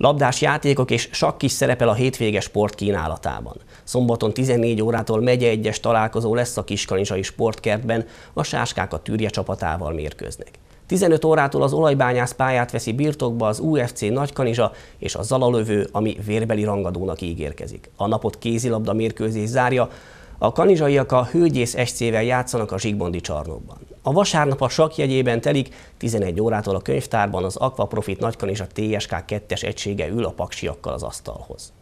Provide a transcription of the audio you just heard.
Labdás játékok és sakk is szerepel a hétvége sport kínálatában. Szombaton 14 órától megye egyes találkozó lesz a Kiskanincsai sportkertben, a sáskák a tűrje csapatával mérkőznek. 15 órától az olajbányász pályát veszi birtokba az UFC Nagykanizsa és a Zalalövő, ami vérbeli rangadónak ígérkezik. A napot kézilabda mérkőzés zárja, a kanizsaiak a Hőgyész SC-vel játszanak a Zsigmondi csarnokban. A vasárnap a sakjegyében telik, 11 órától a könyvtárban az Profit Nagykan és a TSK 2-es egysége ül a paksiakkal az asztalhoz.